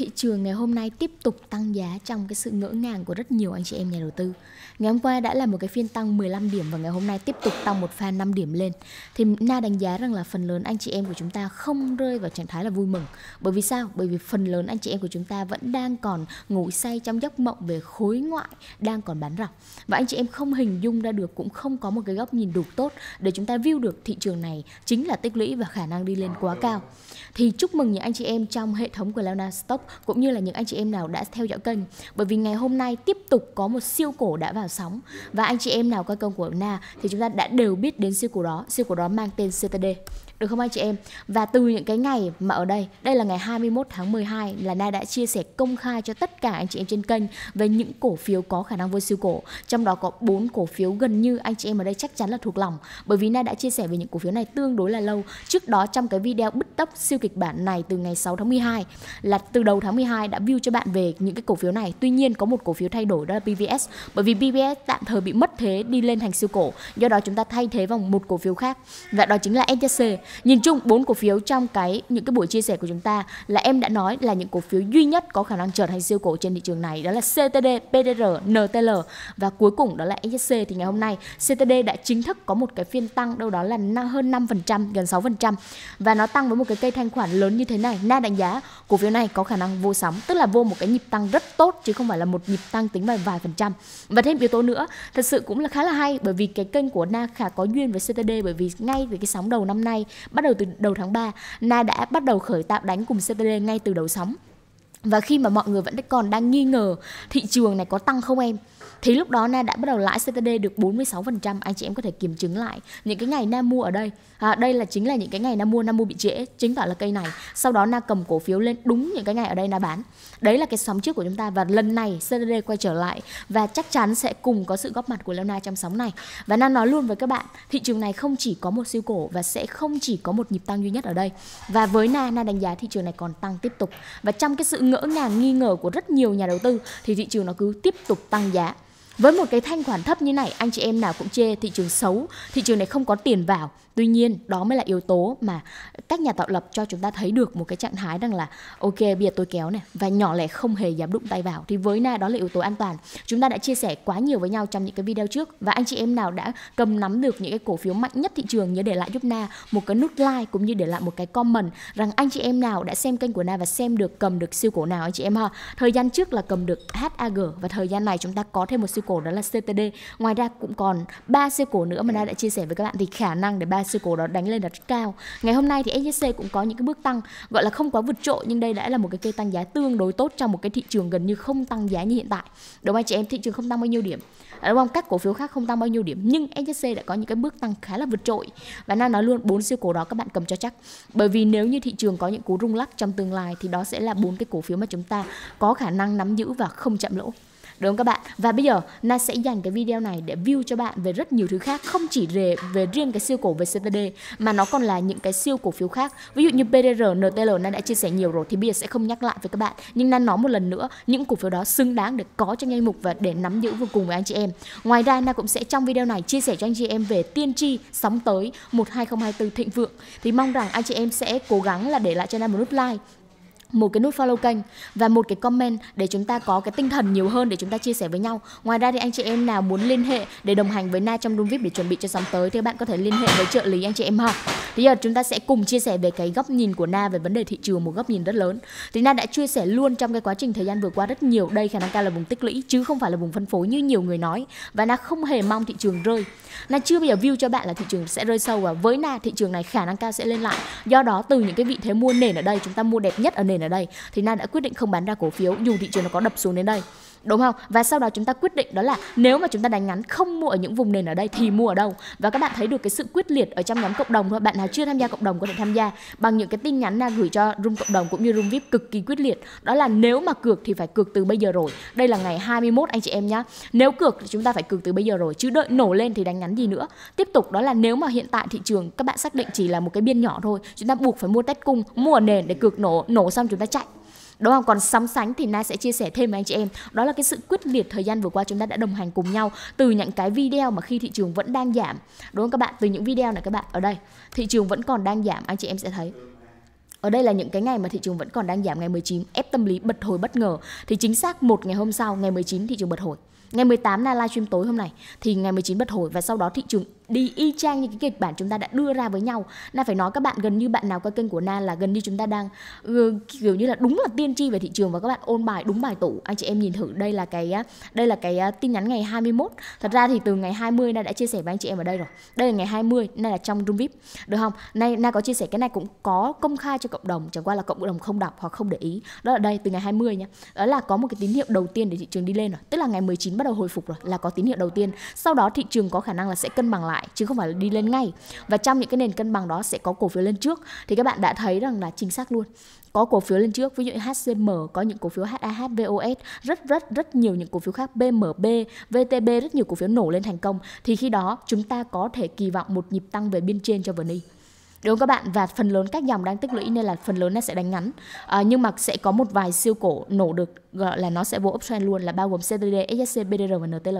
thị trường ngày hôm nay tiếp tục tăng giá trong cái sự ngỡ ngàng của rất nhiều anh chị em nhà đầu tư. Ngày hôm qua đã là một cái phiên tăng 15 điểm và ngày hôm nay tiếp tục tăng một pha 5 điểm lên. Thì Na đánh giá rằng là phần lớn anh chị em của chúng ta không rơi vào trạng thái là vui mừng. Bởi vì sao? Bởi vì phần lớn anh chị em của chúng ta vẫn đang còn ngủ say trong giấc mộng về khối ngoại đang còn bán rập. Và anh chị em không hình dung ra được cũng không có một cái góc nhìn đủ tốt để chúng ta view được thị trường này chính là tích lũy và khả năng đi lên quá cao. Thì chúc mừng những anh chị em trong hệ thống của Leona Stock cũng như là những anh chị em nào đã theo dõi kênh bởi vì ngày hôm nay tiếp tục có một siêu cổ đã vào sóng và anh chị em nào coi kênh của Na thì chúng ta đã đều biết đến siêu cổ đó siêu cổ đó mang tên CTD được không anh chị em? Và từ những cái ngày mà ở đây, đây là ngày 21 tháng 12 là Na đã chia sẻ công khai cho tất cả anh chị em trên kênh về những cổ phiếu có khả năng vô siêu cổ. Trong đó có 4 cổ phiếu gần như anh chị em ở đây chắc chắn là thuộc lòng bởi vì Na đã chia sẻ về những cổ phiếu này tương đối là lâu. Trước đó trong cái video bứt tốc siêu kịch bản này từ ngày 6 tháng 12 là từ đầu đầu tháng 12 đã view cho bạn về những cái cổ phiếu này. Tuy nhiên có một cổ phiếu thay đổi đó là BVS bởi vì BVS tạm thời bị mất thế đi lên thành siêu cổ. Do đó chúng ta thay thế bằng một cổ phiếu khác và đó chính là SJC. Nhìn chung bốn cổ phiếu trong cái những cái buổi chia sẻ của chúng ta là em đã nói là những cổ phiếu duy nhất có khả năng trở thành siêu cổ trên thị trường này đó là CTD, PDR, NTL và cuối cùng đó là SJC thì ngày hôm nay CTD đã chính thức có một cái phiên tăng đâu đó là hơn 5% gần 6% và nó tăng với một cái cây thanh khoản lớn như thế này. Na đánh giá cổ phiếu này có khả năng vô sóng tức là vô một cái nhịp tăng rất tốt chứ không phải là một nhịp tăng tính vài vài phần trăm và thêm yếu tố nữa thật sự cũng là khá là hay bởi vì cái kênh của Na khá có duyên với CTD bởi vì ngay với cái sóng đầu năm nay bắt đầu từ đầu tháng 3 Na đã bắt đầu khởi tạo đánh cùng CTD ngay từ đầu sóng và khi mà mọi người vẫn còn đang nghi ngờ thị trường này có tăng không em thì lúc đó Na đã bắt đầu lãi CTD được 46% anh chị em có thể kiểm chứng lại những cái ngày Na mua ở đây à, đây là chính là những cái ngày Na mua Na mua bị trễ chính tả là cây này sau đó Na cầm cổ phiếu lên đúng những cái ngày ở đây Na bán đấy là cái sóng trước của chúng ta và lần này CTD quay trở lại và chắc chắn sẽ cùng có sự góp mặt của Leona trong sóng này và Na nói luôn với các bạn thị trường này không chỉ có một siêu cổ và sẽ không chỉ có một nhịp tăng duy nhất ở đây và với Na Na đánh giá thị trường này còn tăng tiếp tục và trong cái sự ngỡ ngàng nghi ngờ của rất nhiều nhà đầu tư thì thị trường nó cứ tiếp tục tăng giá với một cái thanh khoản thấp như này, anh chị em nào cũng chê thị trường xấu, thị trường này không có tiền vào. Tuy nhiên, đó mới là yếu tố mà các nhà tạo lập cho chúng ta thấy được một cái trạng thái rằng là ok, bây giờ tôi kéo này và nhỏ lẻ không hề dám đụng tay vào. Thì với Na đó là yếu tố an toàn. Chúng ta đã chia sẻ quá nhiều với nhau trong những cái video trước và anh chị em nào đã cầm nắm được những cái cổ phiếu mạnh nhất thị trường nhớ để lại giúp Na một cái nút like cũng như để lại một cái comment rằng anh chị em nào đã xem kênh của Na và xem được cầm được siêu cổ nào anh chị em ha. Thời gian trước là cầm được HAG và thời gian này chúng ta có thêm một siêu cổ cổ đó là CTD ngoài ra cũng còn ba siêu cổ nữa mà na đã chia sẻ với các bạn thì khả năng để ba siêu cổ đó đánh lên là rất cao ngày hôm nay thì SJC cũng có những cái bước tăng gọi là không quá vượt trội nhưng đây đã là một cái cây tăng giá tương đối tốt trong một cái thị trường gần như không tăng giá như hiện tại đúng không chị em thị trường không tăng bao nhiêu điểm à, đúng không các cổ phiếu khác không tăng bao nhiêu điểm nhưng SJC đã có những cái bước tăng khá là vượt trội và na nói luôn bốn siêu cổ đó các bạn cầm cho chắc bởi vì nếu như thị trường có những cú rung lắc trong tương lai thì đó sẽ là bốn cái cổ phiếu mà chúng ta có khả năng nắm giữ và không chậm lỗ đúng không các bạn và bây giờ na sẽ dành cái video này để view cho bạn về rất nhiều thứ khác không chỉ về về riêng cái siêu cổ về CTD mà nó còn là những cái siêu cổ phiếu khác ví dụ như PDR, NTL na đã chia sẻ nhiều rồi thì bây giờ sẽ không nhắc lại với các bạn nhưng na nói một lần nữa những cổ phiếu đó xứng đáng để có trong danh mục và để nắm giữ vô cùng với anh chị em ngoài ra na cũng sẽ trong video này chia sẻ cho anh chị em về tiên tri sóng tới một 2024 thịnh vượng thì mong rằng anh chị em sẽ cố gắng là để lại cho na một nút like một cái nút follow kênh và một cái comment để chúng ta có cái tinh thần nhiều hơn để chúng ta chia sẻ với nhau. Ngoài ra thì anh chị em nào muốn liên hệ để đồng hành với Na trong room VIP để chuẩn bị cho sóng tới thì bạn có thể liên hệ với trợ lý anh chị em học. Thì giờ chúng ta sẽ cùng chia sẻ về cái góc nhìn của Na về vấn đề thị trường một góc nhìn rất lớn. Thì Na đã chia sẻ luôn trong cái quá trình thời gian vừa qua rất nhiều đây khả năng cao là vùng tích lũy chứ không phải là vùng phân phối như nhiều người nói và Na không hề mong thị trường rơi. Na chưa bao giờ view cho bạn là thị trường sẽ rơi sâu và với Na thị trường này khả năng cao sẽ lên lại. Do đó từ những cái vị thế mua nền ở đây chúng ta mua đẹp nhất ở nền nền ở đây thì Nam đã quyết định không bán ra cổ phiếu dù thị trường nó có đập xuống đến đây đúng không và sau đó chúng ta quyết định đó là nếu mà chúng ta đánh ngắn không mua ở những vùng nền ở đây thì mua ở đâu và các bạn thấy được cái sự quyết liệt ở trong nhóm cộng đồng thôi bạn nào chưa tham gia cộng đồng có thể tham gia bằng những cái tin nhắn là gửi cho room cộng đồng cũng như room vip cực kỳ quyết liệt đó là nếu mà cược thì phải cược từ bây giờ rồi đây là ngày 21 anh chị em nhá nếu cược thì chúng ta phải cược từ bây giờ rồi chứ đợi nổ lên thì đánh ngắn gì nữa tiếp tục đó là nếu mà hiện tại thị trường các bạn xác định chỉ là một cái biên nhỏ thôi chúng ta buộc phải mua test cung mua nền để cược nổ nổ xong chúng ta chạy Đúng không? Còn sóng sánh thì Na sẽ chia sẻ thêm với anh chị em. Đó là cái sự quyết liệt thời gian vừa qua chúng ta đã đồng hành cùng nhau từ những cái video mà khi thị trường vẫn đang giảm. Đúng không các bạn? Từ những video này các bạn ở đây, thị trường vẫn còn đang giảm anh chị em sẽ thấy ở đây là những cái ngày mà thị trường vẫn còn đang giảm ngày 19 ép tâm lý bật hồi bất ngờ thì chính xác một ngày hôm sau ngày 19 thị trường bật hồi ngày 18 là livestream tối hôm nay thì ngày 19 bật hồi và sau đó thị trường đi y chang như cái kịch bản chúng ta đã đưa ra với nhau na phải nói các bạn gần như bạn nào coi kênh của na là gần như chúng ta đang ừ, kiểu như là đúng là tiên tri về thị trường và các bạn ôn bài đúng bài tủ anh chị em nhìn thử đây là cái đây là cái tin nhắn ngày 21 thật ra thì từ ngày 20 na đã chia sẻ với anh chị em ở đây rồi đây là ngày 20 na là trong room vip được không nay na có chia sẻ cái này cũng có công khai cho cộng đồng chẳng qua là cộng đồng không đọc hoặc không để ý đó là đây từ ngày 20 nhé. đó là có một cái tín hiệu đầu tiên để thị trường đi lên rồi tức là ngày 19 bắt đầu hồi phục rồi là có tín hiệu đầu tiên sau đó thị trường có khả năng là sẽ cân bằng lại lại chứ không phải là đi lên ngay và trong những cái nền cân bằng đó sẽ có cổ phiếu lên trước thì các bạn đã thấy rằng là chính xác luôn có cổ phiếu lên trước ví dụ như HCM có những cổ phiếu HAH VOS rất rất rất nhiều những cổ phiếu khác BMB VTB rất nhiều cổ phiếu nổ lên thành công thì khi đó chúng ta có thể kỳ vọng một nhịp tăng về biên trên cho VNI đúng các bạn và phần lớn các dòng đang tích lũy nên là phần lớn nó sẽ đánh ngắn à, nhưng mà sẽ có một vài siêu cổ nổ được gọi là nó sẽ vô uptrend luôn là bao gồm CTD, SSC, BDR và NTL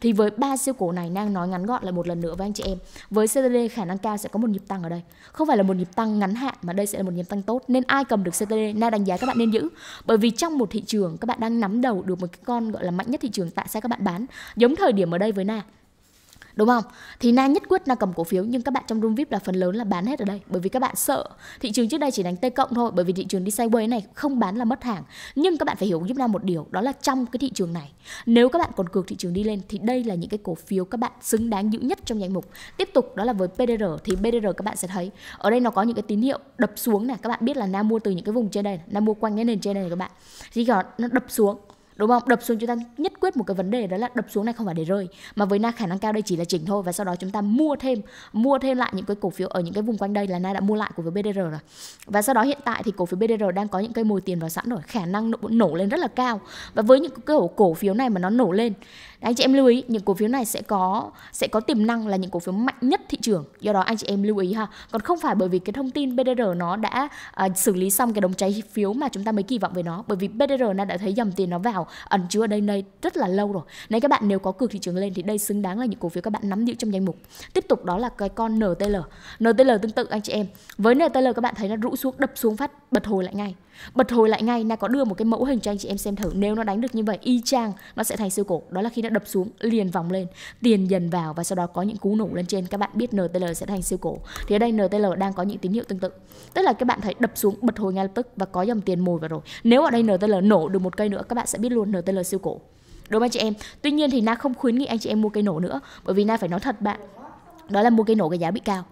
thì với ba siêu cổ này đang nói ngắn gọn lại một lần nữa với anh chị em với CTD khả năng cao sẽ có một nhịp tăng ở đây không phải là một nhịp tăng ngắn hạn mà đây sẽ là một nhịp tăng tốt nên ai cầm được CTD na đánh giá các bạn nên giữ bởi vì trong một thị trường các bạn đang nắm đầu được một cái con gọi là mạnh nhất thị trường tại sao các bạn bán giống thời điểm ở đây với na đúng không thì na nhất quyết na cầm cổ phiếu nhưng các bạn trong room vip là phần lớn là bán hết ở đây bởi vì các bạn sợ thị trường trước đây chỉ đánh t cộng thôi bởi vì thị trường đi sideways này không bán là mất hàng nhưng các bạn phải hiểu giúp na một điều đó là trong cái thị trường này nếu các bạn còn cược thị trường đi lên thì đây là những cái cổ phiếu các bạn xứng đáng giữ nhất trong danh mục tiếp tục đó là với pdr thì pdr các bạn sẽ thấy ở đây nó có những cái tín hiệu đập xuống này các bạn biết là na mua từ những cái vùng trên đây na mua quanh cái nền trên đây này các bạn thì nó đập xuống đúng không đập xuống chúng ta nhất quyết một cái vấn đề đó là đập xuống này không phải để rơi mà với na khả năng cao đây chỉ là chỉnh thôi và sau đó chúng ta mua thêm mua thêm lại những cái cổ phiếu ở những cái vùng quanh đây là na đã mua lại của phiếu bdr rồi và sau đó hiện tại thì cổ phiếu bdr đang có những cây mồi tiền vào sẵn rồi khả năng nổ, nổ lên rất là cao và với những cái cổ phiếu này mà nó nổ lên anh chị em lưu ý những cổ phiếu này sẽ có sẽ có tiềm năng là những cổ phiếu mạnh nhất thị trường do đó anh chị em lưu ý ha còn không phải bởi vì cái thông tin BDR nó đã uh, xử lý xong cái đồng cháy phiếu mà chúng ta mới kỳ vọng về nó bởi vì BDR nó đã thấy dòng tiền nó vào ẩn chứa ở đây đây rất là lâu rồi nên các bạn nếu có cược thị trường lên thì đây xứng đáng là những cổ phiếu các bạn nắm giữ trong danh mục tiếp tục đó là cái con NTL NTL tương tự anh chị em với NTL các bạn thấy nó rũ xuống đập xuống phát bật hồi lại ngay bật hồi lại ngay na có đưa một cái mẫu hình cho anh chị em xem thử nếu nó đánh được như vậy y chang nó sẽ thành siêu cổ đó là khi nó đập xuống liền vòng lên tiền dần vào và sau đó có những cú nổ lên trên các bạn biết ntl sẽ thành siêu cổ thì ở đây ntl đang có những tín hiệu tương tự tức là các bạn thấy đập xuống bật hồi ngay lập tức và có dòng tiền mồi vào rồi nếu ở đây ntl nổ được một cây nữa các bạn sẽ biết luôn ntl siêu cổ đúng không anh chị em tuy nhiên thì na không khuyến nghị anh chị em mua cây nổ nữa bởi vì na phải nói thật bạn đó là mua cây nổ cái giá bị cao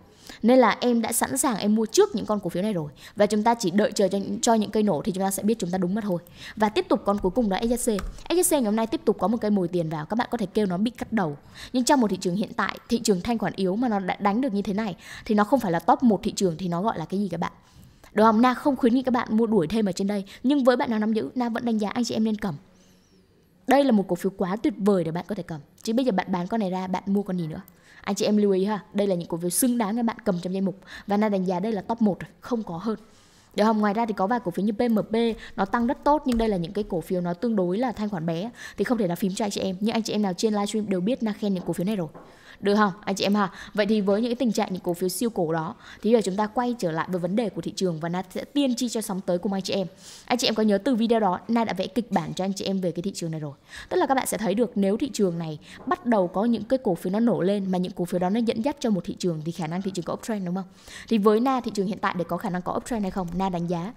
nên là em đã sẵn sàng em mua trước những con cổ phiếu này rồi và chúng ta chỉ đợi chờ cho, cho những cây nổ thì chúng ta sẽ biết chúng ta đúng mất thôi và tiếp tục con cuối cùng đó SJC SJC ngày hôm nay tiếp tục có một cây mồi tiền vào các bạn có thể kêu nó bị cắt đầu nhưng trong một thị trường hiện tại thị trường thanh khoản yếu mà nó đã đánh được như thế này thì nó không phải là top một thị trường thì nó gọi là cái gì các bạn đồ không? Na không khuyến nghị các bạn mua đuổi thêm ở trên đây Nhưng với bạn nào nắm giữ, Na vẫn đánh giá anh chị em nên cầm Đây là một cổ phiếu quá tuyệt vời để bạn có thể cầm Chứ bây giờ bạn bán con này ra, bạn mua con gì nữa anh chị em lưu ý ha đây là những cổ phiếu xứng đáng các bạn cầm trong danh mục và na đánh giá đây là top 1 không có hơn được không? Ngoài ra thì có vài cổ phiếu như BMP nó tăng rất tốt nhưng đây là những cái cổ phiếu nó tương đối là thanh khoản bé thì không thể nào phím cho anh chị em. Nhưng anh chị em nào trên livestream đều biết na khen những cổ phiếu này rồi. Được không anh chị em ha? Vậy thì với những cái tình trạng những cổ phiếu siêu cổ đó thì giờ chúng ta quay trở lại với vấn đề của thị trường và na sẽ tiên tri cho sóng tới cùng anh chị em. Anh chị em có nhớ từ video đó na đã vẽ kịch bản cho anh chị em về cái thị trường này rồi. Tức là các bạn sẽ thấy được nếu thị trường này bắt đầu có những cái cổ phiếu nó nổ lên mà những cổ phiếu đó nó dẫn dắt cho một thị trường thì khả năng thị trường có uptrend đúng không? Thì với Na thị trường hiện tại để có khả năng có uptrend hay không? Na đánh giá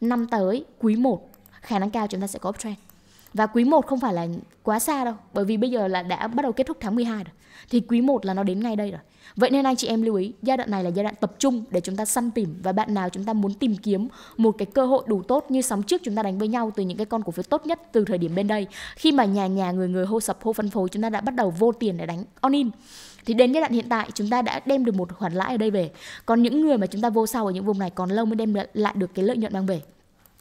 năm tới quý 1 khả năng cao chúng ta sẽ có uptrend và quý 1 không phải là quá xa đâu bởi vì bây giờ là đã bắt đầu kết thúc tháng 12 rồi thì quý 1 là nó đến ngay đây rồi vậy nên anh chị em lưu ý giai đoạn này là giai đoạn tập trung để chúng ta săn tìm và bạn nào chúng ta muốn tìm kiếm một cái cơ hội đủ tốt như sóng trước chúng ta đánh với nhau từ những cái con cổ phiếu tốt nhất từ thời điểm bên đây khi mà nhà nhà người người hô sập hô phân phối chúng ta đã bắt đầu vô tiền để đánh on in thì đến giai đoạn hiện tại chúng ta đã đem được một khoản lãi ở đây về còn những người mà chúng ta vô sau ở những vùng này còn lâu mới đem lại được cái lợi nhuận mang về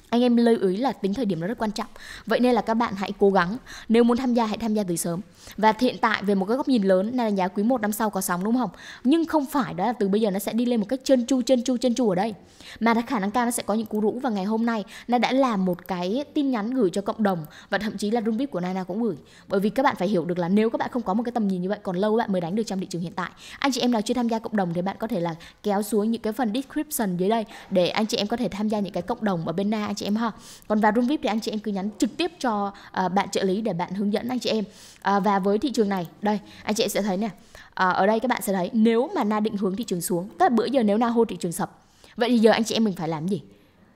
anh em lưu ý là tính thời điểm nó rất quan trọng vậy nên là các bạn hãy cố gắng nếu muốn tham gia hãy tham gia từ sớm và hiện tại về một cái góc nhìn lớn là giá quý một năm sau có sóng đúng không nhưng không phải đó là từ bây giờ nó sẽ đi lên một cách chân chu chân chu chân chu ở đây mà đã khả năng cao nó sẽ có những cú rũ và ngày hôm nay nó đã làm một cái tin nhắn gửi cho cộng đồng và thậm chí là room vip của Nana cũng gửi bởi vì các bạn phải hiểu được là nếu các bạn không có một cái tầm nhìn như vậy còn lâu bạn mới đánh được trong thị trường hiện tại anh chị em nào chưa tham gia cộng đồng thì bạn có thể là kéo xuống những cái phần description dưới đây để anh chị em có thể tham gia những cái cộng đồng ở bên Na anh chị em ha còn vào room vip thì anh chị em cứ nhắn trực tiếp cho uh, bạn trợ lý để bạn hướng dẫn anh chị em uh, và với thị trường này đây anh chị em sẽ thấy nè uh, ở đây các bạn sẽ thấy nếu mà na định hướng thị trường xuống tức là bữa giờ nếu na hô thị trường sập vậy thì giờ anh chị em mình phải làm gì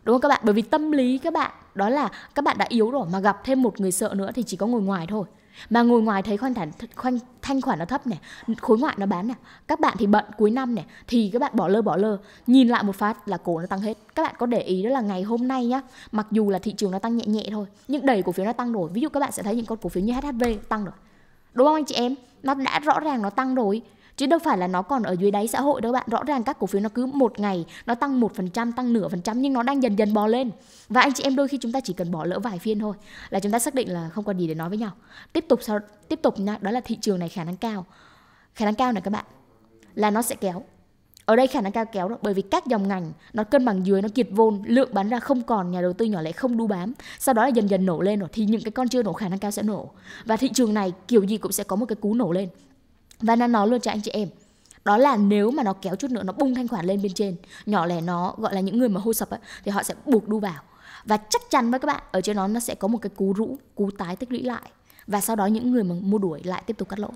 đúng không các bạn bởi vì tâm lý các bạn đó là các bạn đã yếu rồi mà gặp thêm một người sợ nữa thì chỉ có ngồi ngoài thôi mà ngồi ngoài thấy khoanh thản khoanh thanh khoản nó thấp này khối ngoại nó bán này các bạn thì bận cuối năm này thì các bạn bỏ lơ bỏ lơ nhìn lại một phát là cổ nó tăng hết các bạn có để ý đó là ngày hôm nay nhá mặc dù là thị trường nó tăng nhẹ nhẹ thôi nhưng đầy cổ phiếu nó tăng rồi ví dụ các bạn sẽ thấy những con cổ phiếu như HHV tăng rồi đúng không anh chị em nó đã rõ ràng nó tăng rồi chứ đâu phải là nó còn ở dưới đáy xã hội đâu bạn rõ ràng các cổ phiếu nó cứ một ngày nó tăng một phần trăm tăng nửa phần trăm nhưng nó đang dần dần bò lên và anh chị em đôi khi chúng ta chỉ cần bỏ lỡ vài phiên thôi là chúng ta xác định là không còn gì để nói với nhau tiếp tục sau tiếp tục nha đó là thị trường này khả năng cao khả năng cao này các bạn là nó sẽ kéo ở đây khả năng cao kéo rồi, bởi vì các dòng ngành nó cân bằng dưới nó kiệt vôn lượng bán ra không còn nhà đầu tư nhỏ lẻ không đu bám sau đó là dần dần nổ lên rồi thì những cái con chưa nổ khả năng cao sẽ nổ và thị trường này kiểu gì cũng sẽ có một cái cú nổ lên và nó nói luôn cho anh chị em đó là nếu mà nó kéo chút nữa nó bung thanh khoản lên bên trên nhỏ lẻ nó gọi là những người mà hô sập ấy, thì họ sẽ buộc đu vào và chắc chắn với các bạn ở trên đó nó sẽ có một cái cú rũ cú tái tích lũy lại và sau đó những người mà mua đuổi lại tiếp tục cắt lỗ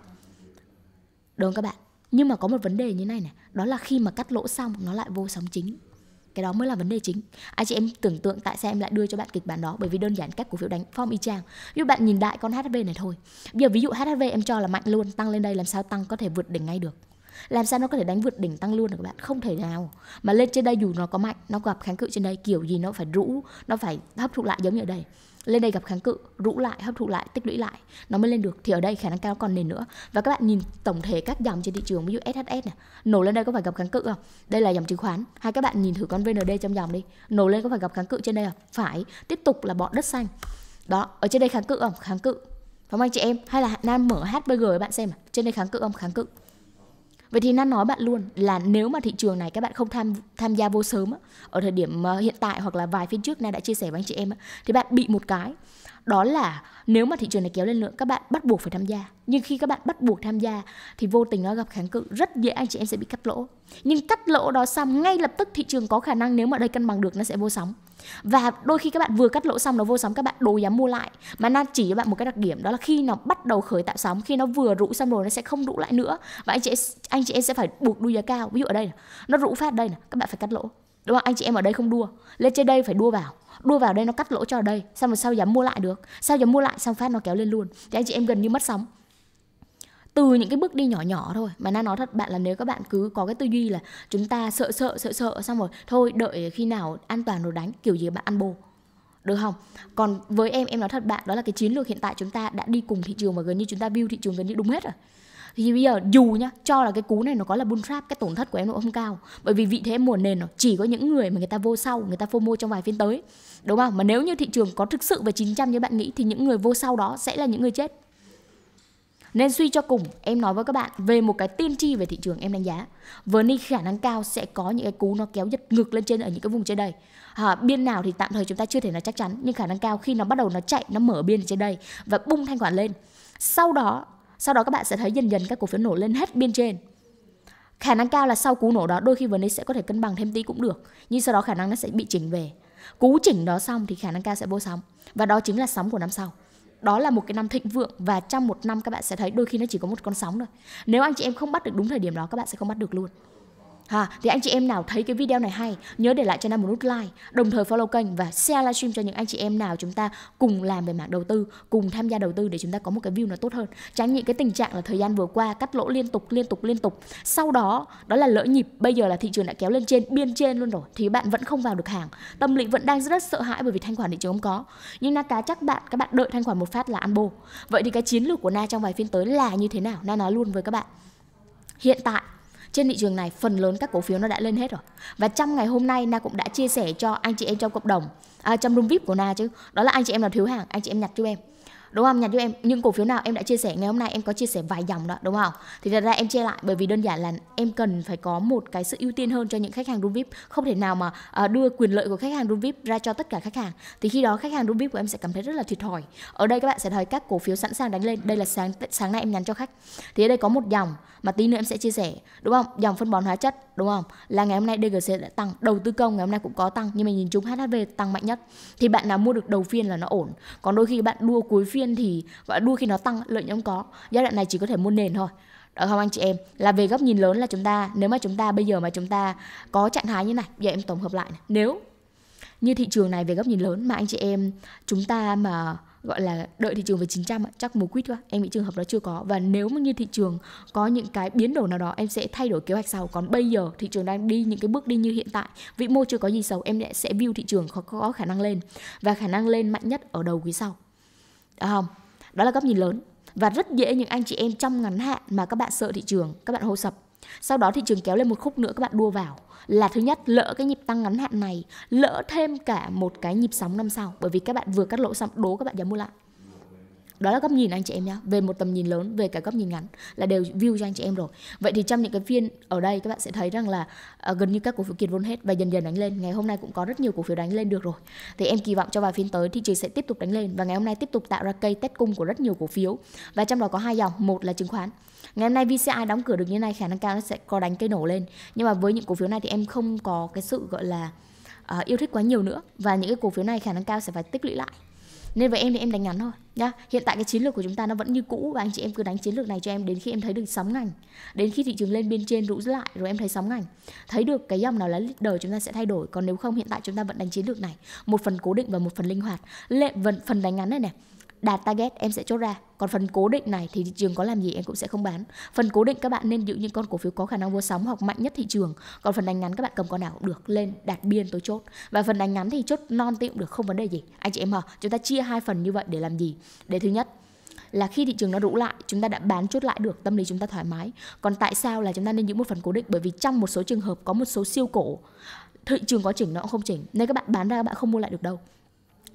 đúng không các bạn nhưng mà có một vấn đề như này này đó là khi mà cắt lỗ xong nó lại vô sóng chính cái đó mới là vấn đề chính anh à, chị em tưởng tượng tại sao em lại đưa cho bạn kịch bản đó bởi vì đơn giản cách cổ phiếu đánh form y chang ví bạn nhìn đại con hv này thôi bây giờ ví dụ hv em cho là mạnh luôn tăng lên đây làm sao tăng có thể vượt đỉnh ngay được làm sao nó có thể đánh vượt đỉnh tăng luôn được các bạn không thể nào mà lên trên đây dù nó có mạnh nó gặp kháng cự trên đây kiểu gì nó phải rũ nó phải hấp thụ lại giống như ở đây lên đây gặp kháng cự rũ lại hấp thụ lại tích lũy lại nó mới lên được thì ở đây khả năng cao còn nền nữa và các bạn nhìn tổng thể các dòng trên thị trường ví dụ SHS này nổ lên đây có phải gặp kháng cự không đây là dòng chứng khoán hay các bạn nhìn thử con VND trong dòng đi nổ lên có phải gặp kháng cự trên đây không phải tiếp tục là bọn đất xanh đó ở trên đây kháng cự không kháng cự đúng không anh chị em hay là nam mở HBG các bạn xem trên đây kháng cự không kháng cự vậy thì nan nói bạn luôn là nếu mà thị trường này các bạn không tham tham gia vô sớm ở thời điểm ờ, hiện tại hoặc là vài phiên trước nay đã chia sẻ với anh chị em thì bạn bị một cái đó là nếu mà thị trường này kéo lên nữa các bạn bắt buộc phải tham gia nhưng khi các bạn bắt buộc tham gia thì vô tình nó gặp kháng cự rất dễ anh chị em sẽ bị cắt lỗ nhưng cắt lỗ đó xong ngay lập tức thị trường có khả năng nếu mà đây cân bằng được nó sẽ vô sóng và đôi khi các bạn vừa cắt lỗ xong nó vô sóng các bạn đồ dám mua lại mà nan chỉ cho bạn một cái đặc điểm đó là khi nó bắt đầu khởi tạo sóng khi nó vừa rũ xong rồi nó sẽ không rũ lại nữa và anh chị anh chị em sẽ phải buộc đuôi giá cao ví dụ ở đây nó rũ phát đây này, các bạn phải cắt lỗ đúng không anh chị em ở đây không đua lên trên đây phải đua vào đua vào đây nó cắt lỗ cho ở đây sao mà sao dám mua lại được sao dám mua lại xong phát nó kéo lên luôn thì anh chị em gần như mất sóng từ những cái bước đi nhỏ nhỏ thôi mà na nói thật bạn là nếu các bạn cứ có cái tư duy là chúng ta sợ sợ sợ sợ xong rồi thôi đợi khi nào an toàn rồi đánh kiểu gì bạn ăn bồ được không? Còn với em em nói thật bạn đó là cái chiến lược hiện tại chúng ta đã đi cùng thị trường và gần như chúng ta view thị trường gần như đúng hết rồi thì bây giờ dù nhá cho là cái cú này nó có là bull trap cái tổn thất của em nó không cao bởi vì vị thế mua nền nó chỉ có những người mà người ta vô sau người ta fomo trong vài phiên tới đúng không mà nếu như thị trường có thực sự về 900 như bạn nghĩ thì những người vô sau đó sẽ là những người chết nên suy cho cùng, em nói với các bạn về một cái tiên tri về thị trường em đánh giá. Verni khả năng cao sẽ có những cái cú nó kéo giật ngược lên trên ở những cái vùng trên đây. À, biên nào thì tạm thời chúng ta chưa thể nói chắc chắn, nhưng khả năng cao khi nó bắt đầu nó chạy, nó mở biên trên đây và bung thanh khoản lên. Sau đó sau đó các bạn sẽ thấy dần dần các cổ phiếu nổ lên hết biên trên khả năng cao là sau cú nổ đó đôi khi vấn đề sẽ có thể cân bằng thêm tí cũng được nhưng sau đó khả năng nó sẽ bị chỉnh về cú chỉnh đó xong thì khả năng cao sẽ vô sóng và đó chính là sóng của năm sau đó là một cái năm thịnh vượng và trong một năm các bạn sẽ thấy đôi khi nó chỉ có một con sóng thôi nếu anh chị em không bắt được đúng thời điểm đó các bạn sẽ không bắt được luôn Ha, thì anh chị em nào thấy cái video này hay nhớ để lại cho Nam một nút like, đồng thời follow kênh và share livestream cho những anh chị em nào chúng ta cùng làm về mảng đầu tư, cùng tham gia đầu tư để chúng ta có một cái view nó tốt hơn. Tránh những cái tình trạng là thời gian vừa qua cắt lỗ liên tục liên tục liên tục. Sau đó đó là lỡ nhịp, bây giờ là thị trường đã kéo lên trên biên trên luôn rồi thì bạn vẫn không vào được hàng. Tâm lý vẫn đang rất sợ hãi bởi vì thanh khoản thị trường không có. Nhưng Na cá chắc bạn các bạn đợi thanh khoản một phát là ăn bô. Vậy thì cái chiến lược của Na trong vài phiên tới là như thế nào? Na nói luôn với các bạn. Hiện tại trên thị trường này phần lớn các cổ phiếu nó đã lên hết rồi và trong ngày hôm nay na cũng đã chia sẻ cho anh chị em trong cộng đồng à, trong room vip của na chứ đó là anh chị em nào thiếu hàng anh chị em nhặt cho em đúng không nhà cho em những cổ phiếu nào em đã chia sẻ ngày hôm nay em có chia sẻ vài dòng đó đúng không thì thật ra em chia lại bởi vì đơn giản là em cần phải có một cái sự ưu tiên hơn cho những khách hàng room vip không thể nào mà à, đưa quyền lợi của khách hàng room vip ra cho tất cả khách hàng thì khi đó khách hàng room vip của em sẽ cảm thấy rất là thiệt thòi ở đây các bạn sẽ thấy các cổ phiếu sẵn sàng đánh lên đây là sáng sáng nay em nhắn cho khách thì ở đây có một dòng mà tí nữa em sẽ chia sẻ đúng không dòng phân bón hóa chất đúng không là ngày hôm nay DGC đã tăng đầu tư công ngày hôm nay cũng có tăng nhưng mà nhìn chung HHV tăng mạnh nhất thì bạn nào mua được đầu phiên là nó ổn còn đôi khi bạn đua cuối phiên phiên thì và đua khi nó tăng lợi nhuận có giai đoạn này chỉ có thể mua nền thôi được không anh chị em là về góc nhìn lớn là chúng ta nếu mà chúng ta bây giờ mà chúng ta có trạng thái như này giờ em tổng hợp lại này. nếu như thị trường này về góc nhìn lớn mà anh chị em chúng ta mà gọi là đợi thị trường về 900 chắc mùa quýt quá em bị trường hợp đó chưa có và nếu mà như thị trường có những cái biến đổi nào đó em sẽ thay đổi kế hoạch sau còn bây giờ thị trường đang đi những cái bước đi như hiện tại vĩ mô chưa có gì xấu em sẽ view thị trường có khả năng lên và khả năng lên mạnh nhất ở đầu quý sau được à, Đó là góc nhìn lớn và rất dễ những anh chị em trong ngắn hạn mà các bạn sợ thị trường, các bạn hô sập. Sau đó thị trường kéo lên một khúc nữa các bạn đua vào là thứ nhất lỡ cái nhịp tăng ngắn hạn này, lỡ thêm cả một cái nhịp sóng năm sau bởi vì các bạn vừa cắt lỗ xong đố các bạn dám mua lại đó là góc nhìn anh chị em nhá về một tầm nhìn lớn về cả góc nhìn ngắn là đều view cho anh chị em rồi vậy thì trong những cái phiên ở đây các bạn sẽ thấy rằng là uh, gần như các cổ phiếu kiệt vốn hết và dần dần đánh lên ngày hôm nay cũng có rất nhiều cổ phiếu đánh lên được rồi thì em kỳ vọng cho vài phiên tới thị trường sẽ tiếp tục đánh lên và ngày hôm nay tiếp tục tạo ra cây test cung của rất nhiều cổ phiếu và trong đó có hai dòng một là chứng khoán ngày hôm nay VCI đóng cửa được như này khả năng cao nó sẽ có đánh cây nổ lên nhưng mà với những cổ phiếu này thì em không có cái sự gọi là uh, yêu thích quá nhiều nữa và những cái cổ phiếu này khả năng cao sẽ phải tích lũy lại nên với em thì em đánh ngắn thôi nhá hiện tại cái chiến lược của chúng ta nó vẫn như cũ và anh chị em cứ đánh chiến lược này cho em đến khi em thấy được sóng ngành đến khi thị trường lên bên trên rũ lại rồi em thấy sóng ngành thấy được cái dòng nào là leader chúng ta sẽ thay đổi còn nếu không hiện tại chúng ta vẫn đánh chiến lược này một phần cố định và một phần linh hoạt lệ phần đánh ngắn này này đạt target em sẽ chốt ra còn phần cố định này thì thị trường có làm gì em cũng sẽ không bán phần cố định các bạn nên giữ những con cổ phiếu có khả năng mua sóng hoặc mạnh nhất thị trường còn phần đánh ngắn các bạn cầm con nào cũng được lên đạt biên tôi chốt và phần đánh ngắn thì chốt non tiệm được không vấn đề gì anh chị em hả chúng ta chia hai phần như vậy để làm gì để thứ nhất là khi thị trường nó rũ lại chúng ta đã bán chốt lại được tâm lý chúng ta thoải mái còn tại sao là chúng ta nên giữ một phần cố định bởi vì trong một số trường hợp có một số siêu cổ thị trường có chỉnh nó cũng không chỉnh nên các bạn bán ra các bạn không mua lại được đâu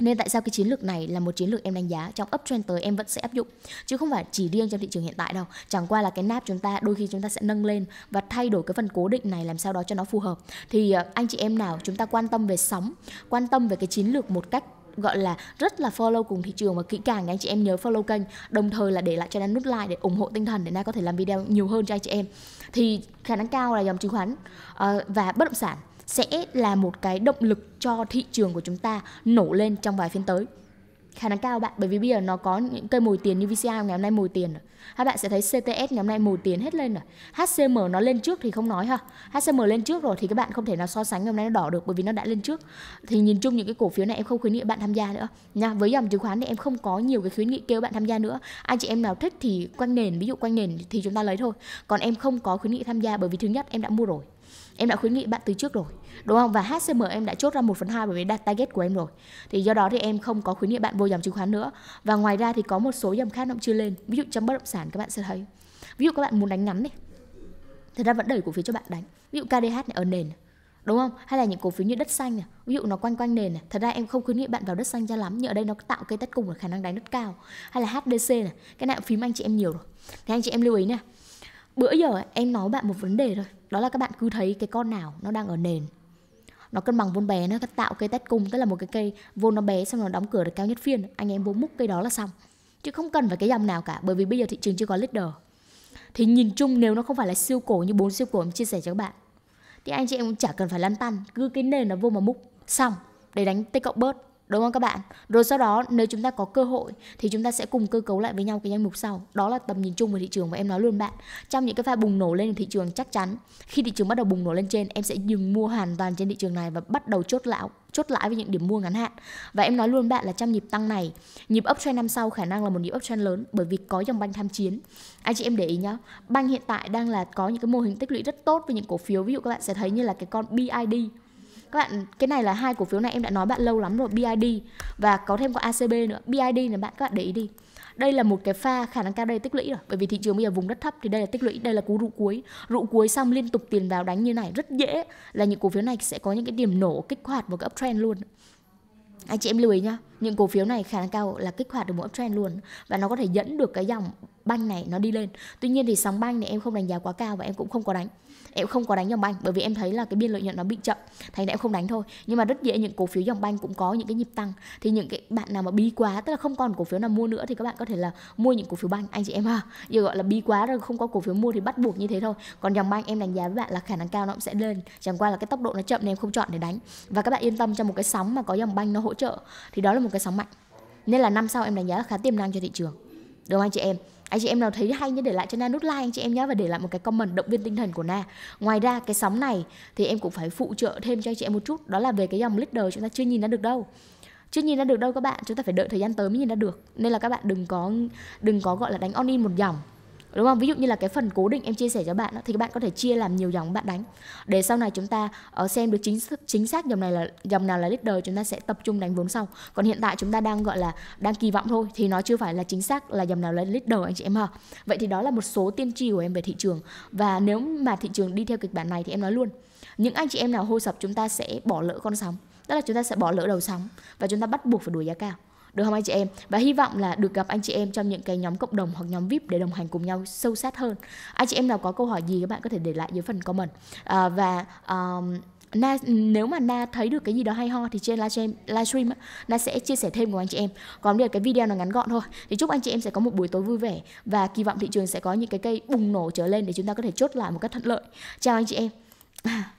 nên tại sao cái chiến lược này là một chiến lược em đánh giá trong uptrend tới em vẫn sẽ áp dụng chứ không phải chỉ riêng trong thị trường hiện tại đâu chẳng qua là cái nap chúng ta đôi khi chúng ta sẽ nâng lên và thay đổi cái phần cố định này làm sao đó cho nó phù hợp thì ờ, anh chị em nào chúng ta quan tâm về sóng quan tâm về cái chiến lược một cách gọi là rất là follow cùng thị trường và kỹ càng thì anh chị em nhớ follow kênh đồng thời là để lại cho nó nút like để ủng hộ tinh thần để nay có thể làm video nhiều hơn cho anh chị em thì khả năng cao là dòng chứng khoán uh, và bất động sản sẽ là một cái động lực cho thị trường của chúng ta nổ lên trong vài phiên tới khả năng cao bạn bởi vì bây giờ nó có những cây mồi tiền như VCI ngày hôm nay mồi tiền rồi. Hai bạn sẽ thấy CTS ngày hôm nay mồi tiền hết lên rồi. HCM nó lên trước thì không nói ha. HCM lên trước rồi thì các bạn không thể nào so sánh ngày hôm nay nó đỏ được bởi vì nó đã lên trước. Thì nhìn chung những cái cổ phiếu này em không khuyến nghị bạn tham gia nữa nha. Với dòng chứng khoán thì em không có nhiều cái khuyến nghị kêu bạn tham gia nữa. Anh chị em nào thích thì quanh nền, ví dụ quanh nền thì chúng ta lấy thôi. Còn em không có khuyến nghị tham gia bởi vì thứ nhất em đã mua rồi em đã khuyến nghị bạn từ trước rồi đúng không và HCM em đã chốt ra 1 phần 2 bởi vì đạt target của em rồi thì do đó thì em không có khuyến nghị bạn vô dòng chứng khoán nữa và ngoài ra thì có một số dòng khác nó chưa lên ví dụ trong bất động sản các bạn sẽ thấy ví dụ các bạn muốn đánh ngắn này thật ra vẫn đẩy cổ phiếu cho bạn đánh ví dụ KDH này ở nền đúng không hay là những cổ phiếu như đất xanh này ví dụ nó quanh quanh nền này thật ra em không khuyến nghị bạn vào đất xanh cho lắm nhưng ở đây nó tạo cây tất cùng là khả năng đánh rất cao hay là HDC này cái này phím anh chị em nhiều rồi thì anh chị em lưu ý nè bữa giờ em nói bạn một vấn đề rồi đó là các bạn cứ thấy cái con nào nó đang ở nền nó cân bằng vôn bé nó tạo cây tét cung tức là một cái cây vôn nó bé xong rồi đóng cửa được cao nhất phiên anh em vô múc cây đó là xong chứ không cần phải cái dòng nào cả bởi vì bây giờ thị trường chưa có leader thì nhìn chung nếu nó không phải là siêu cổ như bốn siêu cổ em chia sẻ cho các bạn thì anh chị em cũng chả cần phải lăn tăn cứ cái nền nó vô mà múc xong để đánh tê cộng bớt đúng không các bạn rồi sau đó nếu chúng ta có cơ hội thì chúng ta sẽ cùng cơ cấu lại với nhau cái danh mục sau đó là tầm nhìn chung về thị trường và em nói luôn bạn trong những cái pha bùng nổ lên thị trường chắc chắn khi thị trường bắt đầu bùng nổ lên trên em sẽ dừng mua hoàn toàn trên thị trường này và bắt đầu chốt lão chốt lãi với những điểm mua ngắn hạn và em nói luôn bạn là trong nhịp tăng này nhịp uptrend năm sau khả năng là một nhịp uptrend lớn bởi vì có dòng banh tham chiến anh chị em để ý nhá banh hiện tại đang là có những cái mô hình tích lũy rất tốt với những cổ phiếu ví dụ các bạn sẽ thấy như là cái con BID các bạn cái này là hai cổ phiếu này em đã nói bạn lâu lắm rồi BID và có thêm có ACB nữa BID là bạn các bạn để ý đi đây là một cái pha khả năng cao đây tích lũy rồi bởi vì thị trường bây giờ vùng đất thấp thì đây là tích lũy đây là cú rụ cuối rụ cuối xong liên tục tiền vào đánh như này rất dễ là những cổ phiếu này sẽ có những cái điểm nổ kích hoạt một cái uptrend luôn anh chị em lưu ý nhá những cổ phiếu này khả năng cao là kích hoạt được một uptrend luôn và nó có thể dẫn được cái dòng banh này nó đi lên tuy nhiên thì sóng banh này em không đánh giá quá cao và em cũng không có đánh em không có đánh dòng banh bởi vì em thấy là cái biên lợi nhuận nó bị chậm thành ra em không đánh thôi nhưng mà rất dễ những cổ phiếu dòng banh cũng có những cái nhịp tăng thì những cái bạn nào mà bi quá tức là không còn cổ phiếu nào mua nữa thì các bạn có thể là mua những cổ phiếu banh anh chị em ha à, giờ gọi là bi quá rồi không có cổ phiếu mua thì bắt buộc như thế thôi còn dòng banh em đánh giá với bạn là khả năng cao nó cũng sẽ lên chẳng qua là cái tốc độ nó chậm nên em không chọn để đánh và các bạn yên tâm trong một cái sóng mà có dòng banh nó hỗ trợ thì đó là một cái sóng mạnh nên là năm sau em đánh giá là khá tiềm năng cho thị trường đúng không anh chị em anh chị em nào thấy hay nhớ để lại cho Na nút like anh chị em nhé và để lại một cái comment động viên tinh thần của Na ngoài ra cái sóng này thì em cũng phải phụ trợ thêm cho anh chị em một chút đó là về cái dòng leader chúng ta chưa nhìn ra được đâu chưa nhìn ra được đâu các bạn chúng ta phải đợi thời gian tới mới nhìn ra được nên là các bạn đừng có đừng có gọi là đánh on in một dòng đúng không ví dụ như là cái phần cố định em chia sẻ cho bạn đó, thì các bạn có thể chia làm nhiều dòng bạn đánh để sau này chúng ta ờ, xem được chính chính xác dòng này là dòng nào là leader chúng ta sẽ tập trung đánh vốn sau còn hiện tại chúng ta đang gọi là đang kỳ vọng thôi thì nó chưa phải là chính xác là dòng nào là leader anh chị em ha vậy thì đó là một số tiên tri của em về thị trường và nếu mà thị trường đi theo kịch bản này thì em nói luôn những anh chị em nào hô sập chúng ta sẽ bỏ lỡ con sóng tức là chúng ta sẽ bỏ lỡ đầu sóng và chúng ta bắt buộc phải đuổi giá cao được không anh chị em và hy vọng là được gặp anh chị em trong những cái nhóm cộng đồng hoặc nhóm vip để đồng hành cùng nhau sâu sát hơn anh chị em nào có câu hỏi gì các bạn có thể để lại dưới phần comment à, và um, Na nếu mà Na thấy được cái gì đó hay ho thì trên livestream livestream Na sẽ chia sẻ thêm cùng anh chị em. Còn bây giờ cái video nó ngắn gọn thôi. Thì chúc anh chị em sẽ có một buổi tối vui vẻ và kỳ vọng thị trường sẽ có những cái cây bùng nổ trở lên để chúng ta có thể chốt lại một cách thuận lợi. Chào anh chị em.